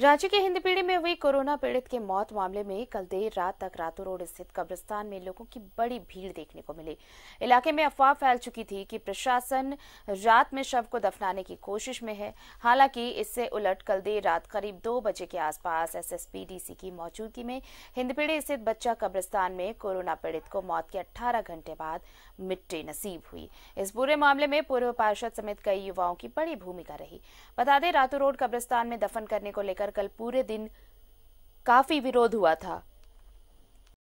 रांची के हिंदपीढ़ी में हुई कोरोना पीड़ित के मौत मामले में कल देर रात तक रातों रोड स्थित कब्रिस्तान में लोगों की बड़ी भीड़ देखने को मिली इलाके में अफवाह फैल चुकी थी कि प्रशासन रात में शव को दफनाने की कोशिश में है हालांकि इससे उलट कल देर रात करीब दो बजे के आसपास एसएसपी डीसी की मौजूदगी में हिंदपीढ़ी स्थित बच्चा कब्रिस्तान में कोरोना पीड़ित को मौत के अट्ठारह घंटे बाद मिट्टी नसीब हुई इस पूरे मामले में पूर्व पार्षद समेत कई युवाओं की बड़ी भूमिका रही बता दें रातों रोड कब्रिस्तान में दफन करने को लेकर लेकर कल पूरे दिन काफ़ी विरोध हुआ था